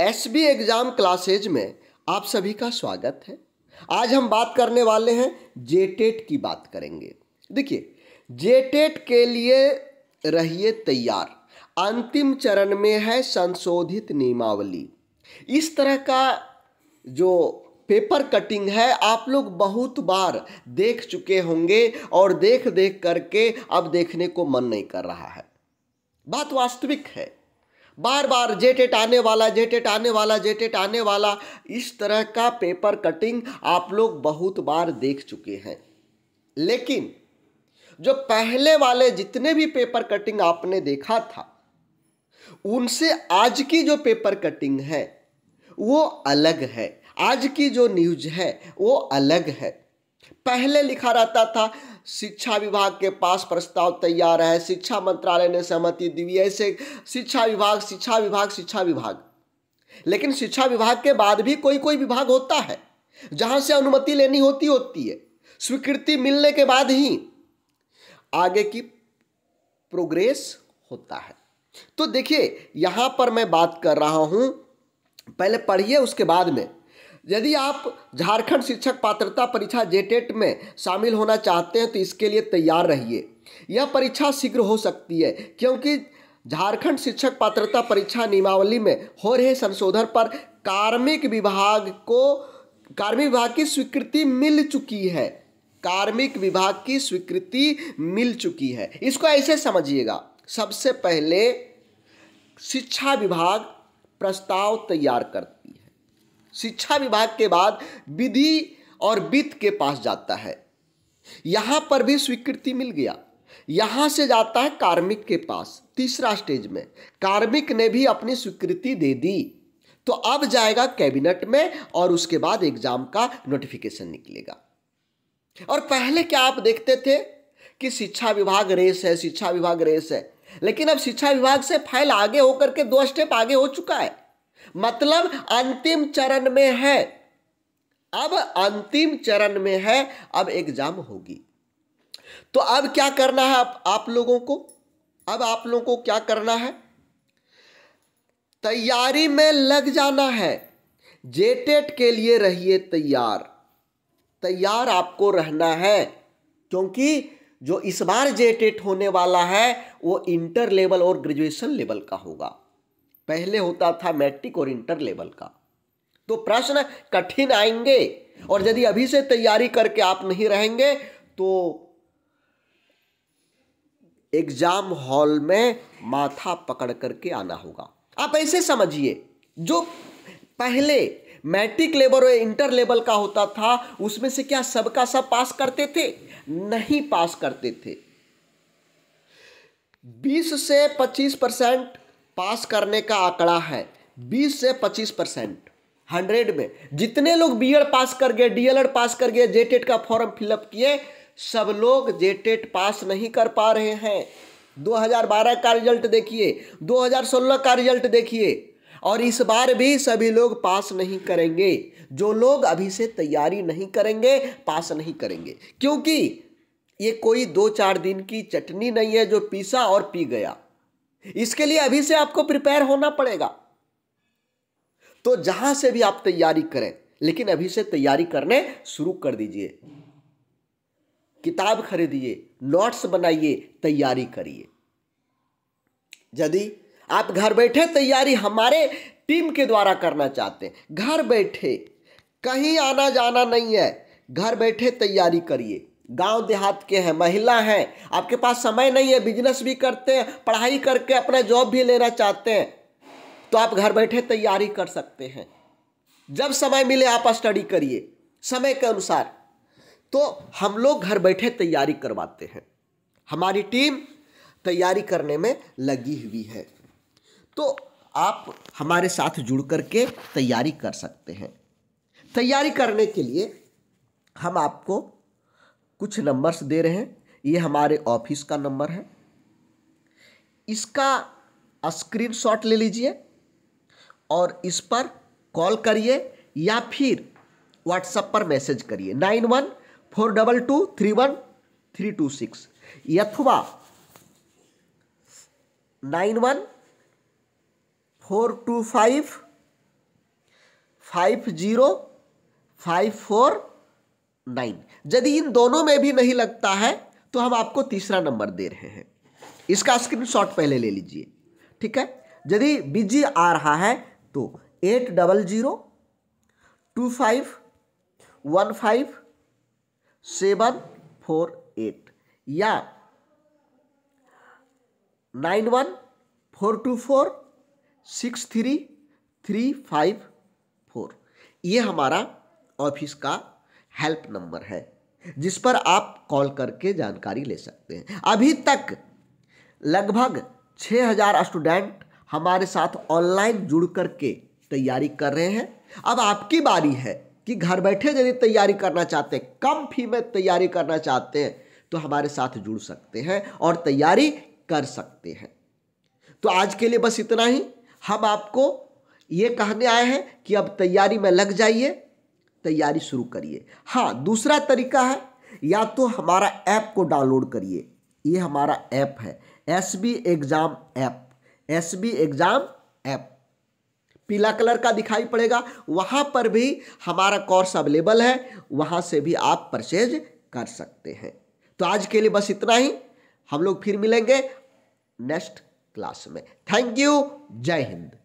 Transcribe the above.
S B exam classes में आप सभी का स्वागत है आज हम बात करने वाले हैं जे टेट की बात करेंगे देखिए जे टेट के लिए रहिए तैयार अंतिम चरण में है संशोधित नियमावली इस तरह का जो पेपर कटिंग है आप लोग बहुत बार देख चुके होंगे और देख देख करके अब देखने को मन नहीं कर रहा है बात वास्तविक है बार बार जेटेट आने वाला जेटेट आने वाला जेटेट आने वाला इस तरह का पेपर कटिंग आप लोग बहुत बार देख चुके हैं लेकिन जो पहले वाले जितने भी पेपर कटिंग आपने देखा था उनसे आज की जो पेपर कटिंग है वो अलग है आज की जो न्यूज है वो अलग है पहले लिखा रहता था शिक्षा विभाग के पास प्रस्ताव तैयार है शिक्षा मंत्रालय ने सहमति दी है ऐसे शिक्षा विभाग शिक्षा विभाग शिक्षा विभाग लेकिन शिक्षा विभाग के बाद भी कोई कोई विभाग होता है जहां से अनुमति लेनी होती होती है स्वीकृति मिलने के बाद ही आगे की प्रोग्रेस होता है तो देखिए यहां पर मैं बात कर रहा हूं पहले पढ़िए उसके बाद में यदि आप झारखंड शिक्षक पात्रता परीक्षा जेटेट में शामिल होना चाहते हैं तो इसके लिए तैयार रहिए यह परीक्षा शीघ्र हो सकती है क्योंकि झारखंड शिक्षक पात्रता परीक्षा नियमावली में हो रहे संशोधन पर कार्मिक विभाग को कार्मिक विभाग की स्वीकृति मिल चुकी है कार्मिक विभाग की स्वीकृति मिल चुकी है इसको ऐसे समझिएगा सबसे पहले शिक्षा विभाग प्रस्ताव तैयार करती शिक्षा विभाग के बाद विधि और वित्त के पास जाता है यहाँ पर भी स्वीकृति मिल गया यहाँ से जाता है कार्मिक के पास तीसरा स्टेज में कार्मिक ने भी अपनी स्वीकृति दे दी तो अब जाएगा कैबिनेट में और उसके बाद एग्जाम का नोटिफिकेशन निकलेगा और पहले क्या आप देखते थे कि शिक्षा विभाग रेस है शिक्षा विभाग रेस है लेकिन अब शिक्षा विभाग से फाइल आगे होकर के दो स्टेप आगे हो चुका है मतलब अंतिम चरण में है अब अंतिम चरण में है अब एग्जाम होगी तो अब क्या करना है आप, आप लोगों को अब आप लोगों को क्या करना है तैयारी में लग जाना है जेटेट के लिए रहिए तैयार तैयार आपको रहना है क्योंकि जो इस बार जेटेट होने वाला है वो इंटर लेवल और ग्रेजुएशन लेवल का होगा पहले होता था मैट्रिक और इंटर लेवल का तो प्रश्न कठिन आएंगे और यदि अभी से तैयारी करके आप नहीं रहेंगे तो एग्जाम हॉल में माथा पकड़ करके आना होगा आप ऐसे समझिए जो पहले मैट्रिक लेवल और इंटर लेवल का होता था उसमें से क्या सबका सब पास करते थे नहीं पास करते थे 20 से 25 परसेंट पास करने का आंकड़ा है 20 से 25 परसेंट हंड्रेड में जितने लोग बी पास कर गए डी पास कर गए जे e का फॉर्म फिलअप किए सब लोग जे e पास नहीं कर पा रहे हैं 2012 का रिजल्ट देखिए 2016 का रिजल्ट देखिए और इस बार भी सभी लोग पास नहीं करेंगे जो लोग अभी से तैयारी नहीं करेंगे पास नहीं करेंगे क्योंकि ये कोई दो चार दिन की चटनी नहीं है जो पीसा और पी गया इसके लिए अभी से आपको प्रिपेयर होना पड़ेगा तो जहां से भी आप तैयारी करें लेकिन अभी से तैयारी करने शुरू कर दीजिए किताब खरीदिए नोट्स बनाइए तैयारी करिए यदि आप घर बैठे तैयारी हमारे टीम के द्वारा करना चाहते हैं घर बैठे कहीं आना जाना नहीं है घर बैठे तैयारी करिए गांव देहात के हैं महिला हैं आपके पास समय नहीं है बिजनेस भी करते हैं पढ़ाई करके अपना जॉब भी लेना चाहते हैं तो आप घर बैठे तैयारी कर सकते हैं जब समय मिले आप स्टडी करिए समय के अनुसार तो हम लोग घर बैठे तैयारी करवाते हैं हमारी टीम तैयारी करने में लगी हुई है तो आप हमारे साथ जुड़ करके तैयारी कर सकते हैं तैयारी करने के लिए हम आपको कुछ नंबर्स दे रहे हैं ये हमारे ऑफिस का नंबर है इसका स्क्रीनशॉट ले लीजिए और इस पर कॉल करिए या फिर व्हाट्सएप पर मैसेज करिए nine one four double two three one three two six यथवा nine one four two five five zero five four nine यदि इन दोनों में भी नहीं लगता है तो हम आपको तीसरा नंबर दे रहे हैं इसका स्क्रीनशॉट पहले ले लीजिए ठीक है यदि बिजी आ रहा है तो eight double zero two five one five seven four eight या nine one four two four six three three five four ये हमारा ऑफिस का हेल्प नंबर है जिस पर आप कॉल करके जानकारी ले सकते हैं अभी तक लगभग 6000 स्टूडेंट हमारे साथ ऑनलाइन जुड़ करके तैयारी कर रहे हैं अब आपकी बारी है कि घर बैठे यदि तैयारी करना चाहते हैं कम फी में तैयारी करना चाहते हैं तो हमारे साथ जुड़ सकते हैं और तैयारी कर सकते हैं तो आज के लिए बस इतना ही हम आपको ये कहने आए हैं कि अब तैयारी में लग जाइए तैयारी शुरू करिए हाँ दूसरा तरीका है या तो हमारा ऐप को डाउनलोड करिए ये हमारा ऐप है S B exam app S B exam app पीला कलर का दिखाई पड़ेगा वहाँ पर भी हमारा कोर्स अवेलेबल है वहाँ से भी आप परचेज कर सकते हैं तो आज के लिए बस इतना ही हम लोग फिर मिलेंगे नेक्स्ट क्लास में थैंक यू जय हिंद